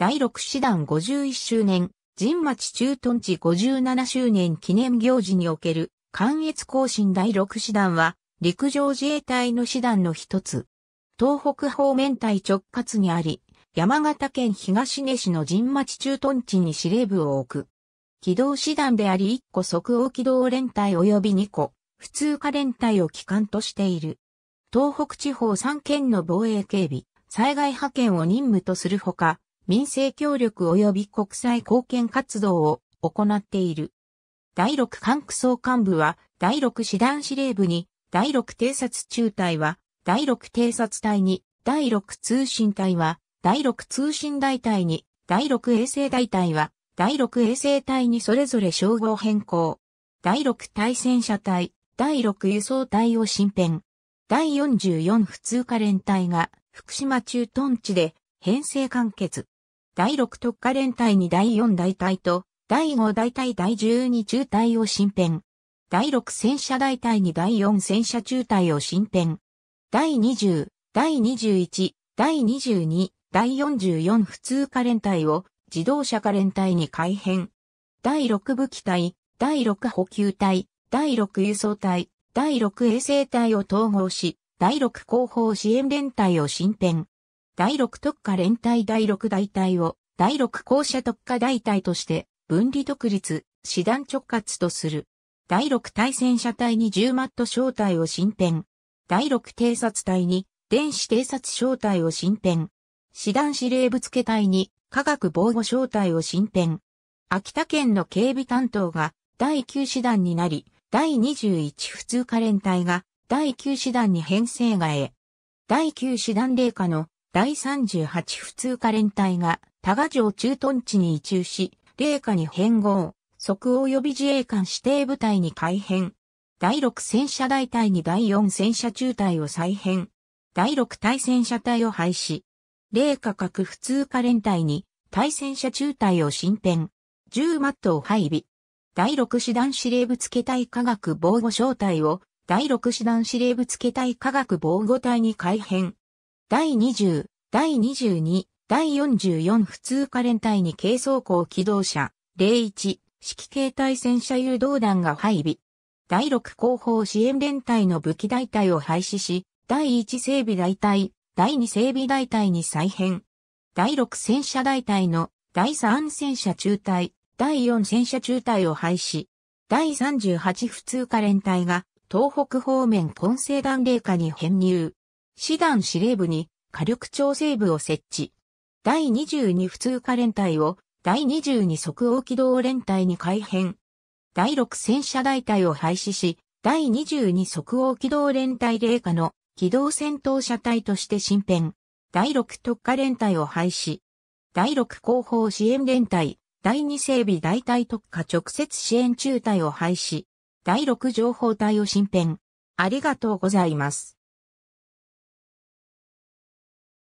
第6師団51周年、神町駐屯地57周年記念行事における、関越行進第6師団は、陸上自衛隊の師団の一つ。東北方面隊直轄にあり、山形県東根市の神町駐屯地に司令部を置く。機動師団であり1個即応機動連隊及び2個、普通科連隊を機関としている。東北地方3県の防衛警備、災害派遣を任務とするほか、民生協力及び国際貢献活動を行っている。第6管区総幹部は、第6師団司令部に、第6偵察中隊は、第6偵察隊に、第6通信隊は、第6通信大隊に、第6衛星大隊は、第6衛星隊にそれぞれ称号変更。第6対戦車隊、第6輸送隊を新編。第44普通科連隊が、福島駐屯地で、編成完結。第6特化連隊に第4大隊と、第5大隊第12中隊を新編。第6戦車大隊に第4戦車中隊を新編。第20、第21、第22、第44普通化連隊を自動車化連隊に改編。第6武器隊、第6補給隊、第6輸送隊、第6衛星隊を統合し、第6後方支援連隊を新編。第6特化連隊第6大隊を、第6校舎特化大隊として、分離独立、師団直轄とする。第6対戦車隊に10マット小隊を新編。第6偵察隊に、電子偵察小隊を新編。師団司令部付隊に、科学防護小隊を新編。秋田県の警備担当が、第9師団になり、第21普通科連隊が、第9師団に編成がえ。第9師団霊下の第38普通科連隊が、多賀城駐屯地に移駐し、霊下に変合、即応予備自衛官指定部隊に改編。第6戦車大隊に第4戦車中隊を再編。第6対戦車隊を廃止。霊下各普通科連隊に対戦車中隊を新編。10マットを配備。第6師団司令部付隊科学防護小隊を第6師団司令部付隊科学防護隊に改編。第20、第22、第44普通可連隊に軽装甲機動車、01、指揮形態戦車誘導弾が配備。第6後方支援連隊の武器大隊を廃止し、第1整備大隊、第2整備大隊に再編。第6戦車大隊の第3戦車中隊、第4戦車中隊を廃止。第38普通可連隊が東北方面混成弾霊下に編入。師団司令部に火力調整部を設置。第22普通科連隊を第22即応機動連隊に改編。第6戦車大隊を廃止し、第22即応機動連隊霊下の機動戦闘車隊として新編。第6特化連隊を廃止。第6後方支援連隊、第2整備大隊特化直接支援中隊を廃止。第6情報隊を新編。ありがとうございます。